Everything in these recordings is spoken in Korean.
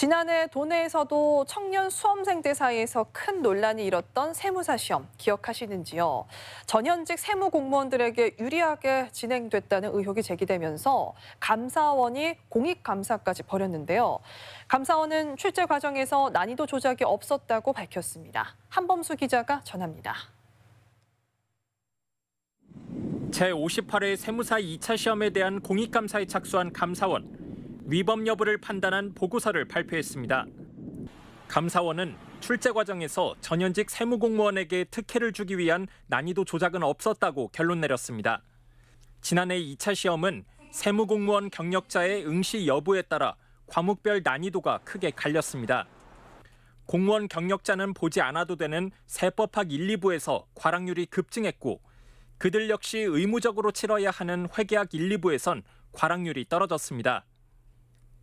지난해 도내에서도 청년 수험생들 사이에서 큰 논란이 일었던 세무사 시험 기억하시는지요? 전현직 세무 공무원들에게 유리하게 진행됐다는 의혹이 제기되면서 감사원이 공익 감사까지 벌였는데요. 감사원은 출제 과정에서 난이도 조작이 없었다고 밝혔습니다. 한범수 기자가 전합니다. 제58회 세무사 2차 시험에 대한 공익감사에 착수한 감사원. 위법 여부를 판단한 보고서를 발표했습니다. 감사원은 출제 과정에서 전현직 세무공무원에게 특혜를 주기 위한 난이도 조작은 없었다고 결론 내렸습니다. 지난해 2차 시험은 세무공무원 경력자의 응시 여부에 따라 과목별 난이도가 크게 갈렸습니다. 공무원 경력자는 보지 않아도 되는 세법학 1, 2부에서 과락률이 급증했고 그들 역시 의무적으로 치러야 하는 회계학 1, 2부에선 과락률이 떨어졌습니다.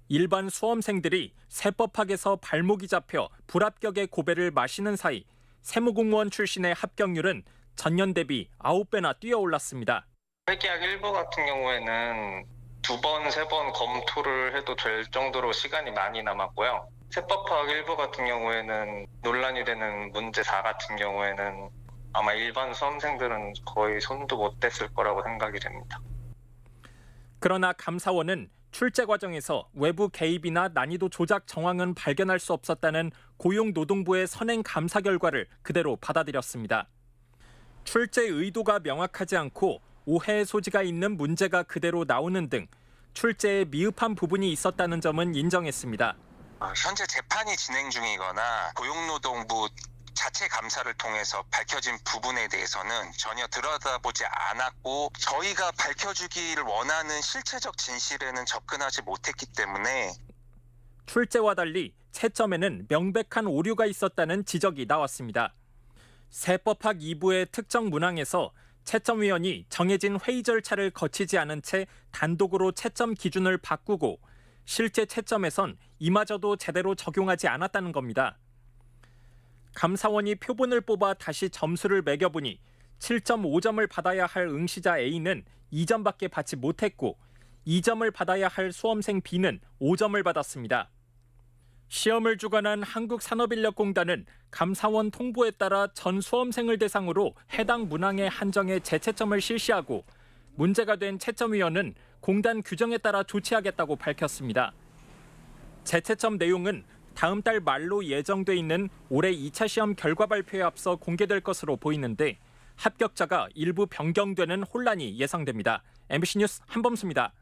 일반 수험생들이 세법학에서 발목이 잡혀 불합격의 고배를 마시는 사이 세무공무원 출신의 합격률은 전년 대비 9배나 뛰어올랐습니다. 회계학 1부 같은 경우에는 두 번, 세 번 검토를 해도 될 정도로 시간이 많이 남았고요. 세법학 1부 같은 경우에는 논란이 되는 문제 4 같은 경우에는 아마 일반 수험생들은 거의 손도 못 댔을 거라고 생각이 됩니다. 그러나 감사원은 출제 과정에서 외부 개입이나 난이도 조작 정황은 발견할 수 없었다는 고용노동부의 선행 감사 결과를 그대로 받아들였습니다. 출제 의도가 명확하지 않고 오해의 소지가 있는 문제가 그대로 나오는 등 출제에 미흡한 부분이 있었다는 점은 인정했습니다. 아, 현재 재판이 진행 중이거나 고용노동부 자체 감사를 통해서 밝혀진 부분에 대해서는 전혀 들여다보지 않았고 저희가 밝혀주기를 원하는 실체적 진실에는 접근하지 못했기 때문에 출제와 달리 채점에는 명백한 오류가 있었다는 지적이 나왔습니다. 세법학 2부의 특정 문항에서 채점위원이 정해진 회의 절차를 거치지 않은 채 단독으로 채점 기준을 바꾸고 실제 채점에선 이마저도 제대로 적용하지 않았다는 겁니다. 감사원이 표본을 뽑아 다시 점수를 매겨보니 7.5점을 받아야 할 응시자 A는 2점밖에 받지 못했고 2점을 받아야 할 수험생 B는 5점을 받았습니다. 시험을 주관한 한국산업인력공단은 감사원 통보에 따라 전 수험생을 대상으로 해당 문항의 한정에 재채점을 실시하고 문제가 된 채점위원은 공단 규정에 따라 조치하겠다고 밝혔습니다. 재채점 내용은 다음 달 말로 예정돼 있는 올해 2차 시험 결과 발표에 앞서 공개될 것으로 보이는데 합격자가 일부 변경되는 혼란이 예상됩니다. MBC 뉴스 한범수입니다.